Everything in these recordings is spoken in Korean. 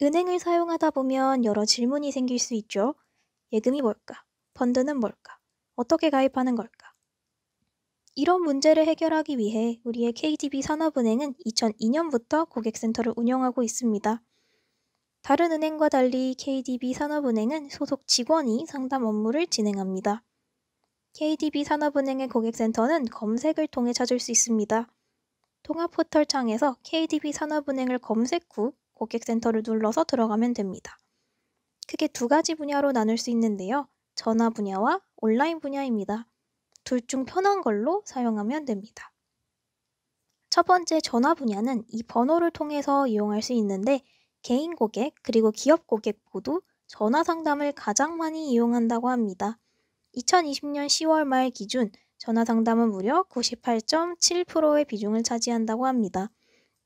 은행을 사용하다 보면 여러 질문이 생길 수 있죠. 예금이 뭘까? 펀드는 뭘까? 어떻게 가입하는 걸까? 이런 문제를 해결하기 위해 우리의 KDB 산업은행은 2002년부터 고객센터를 운영하고 있습니다. 다른 은행과 달리 KDB 산업은행은 소속 직원이 상담 업무를 진행합니다. KDB 산업은행의 고객센터는 검색을 통해 찾을 수 있습니다. 통합 포털 창에서 KDB 산업은행을 검색 후 고객센터를 눌러서 들어가면 됩니다. 크게 두 가지 분야로 나눌 수 있는데요. 전화 분야와 온라인 분야입니다. 둘 중 편한 걸로 사용하면 됩니다. 첫 번째 전화 분야는 이 번호를 통해서 이용할 수 있는데 개인 고객 그리고 기업 고객 모두 전화 상담을 가장 많이 이용한다고 합니다. 2020년 10월 말 기준 전화 상담은 무려 98.7%의 비중을 차지한다고 합니다.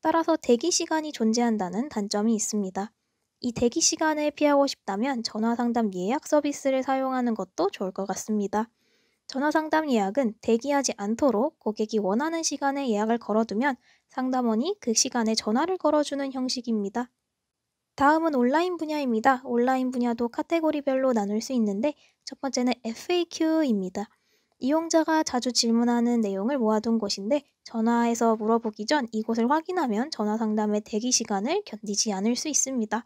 따라서 대기 시간이 존재한다는 단점이 있습니다. 이 대기 시간을 피하고 싶다면 전화 상담 예약 서비스를 사용하는 것도 좋을 것 같습니다. 전화 상담 예약은 대기하지 않도록 고객이 원하는 시간에 예약을 걸어두면 상담원이 그 시간에 전화를 걸어주는 형식입니다. 다음은 온라인 분야입니다. 온라인 분야도 카테고리별로 나눌 수 있는데 첫 번째는 FAQ입니다. 이용자가 자주 질문하는 내용을 모아둔 곳인데 전화해서 물어보기 전 이곳을 확인하면 전화 상담의 대기 시간을 견디지 않을 수 있습니다.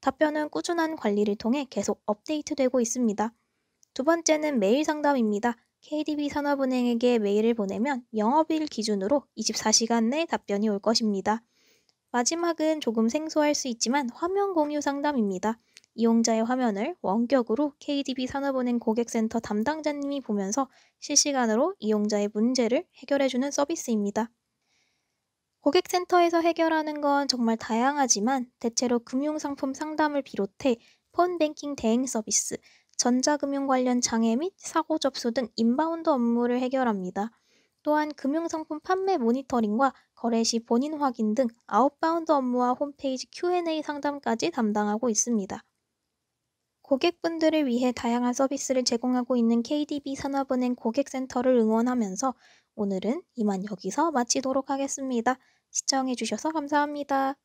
답변은 꾸준한 관리를 통해 계속 업데이트되고 있습니다. 두 번째는 메일 상담입니다. KDB 산업은행에게 메일을 보내면 영업일 기준으로 24시간 내 답변이 올 것입니다. 마지막은 조금 생소할 수 있지만 화면 공유 상담입니다. 이용자의 화면을 원격으로 KDB 산업은행 고객센터 담당자님이 보면서 실시간으로 이용자의 문제를 해결해주는 서비스입니다. 고객센터에서 해결하는 건 정말 다양하지만 대체로 금융상품 상담을 비롯해 폰뱅킹 대행 서비스, 전자금융 관련 장애 및 사고 접수 등 인바운드 업무를 해결합니다. 또한 금융상품 판매 모니터링과 거래 시 본인 확인 등 아웃바운드 업무와 홈페이지 Q&A 상담까지 담당하고 있습니다. 고객분들을 위해 다양한 서비스를 제공하고 있는 KDB 산업은행 고객센터를 응원하면서 오늘은 이만 여기서 마치도록 하겠습니다. 시청해주셔서 감사합니다.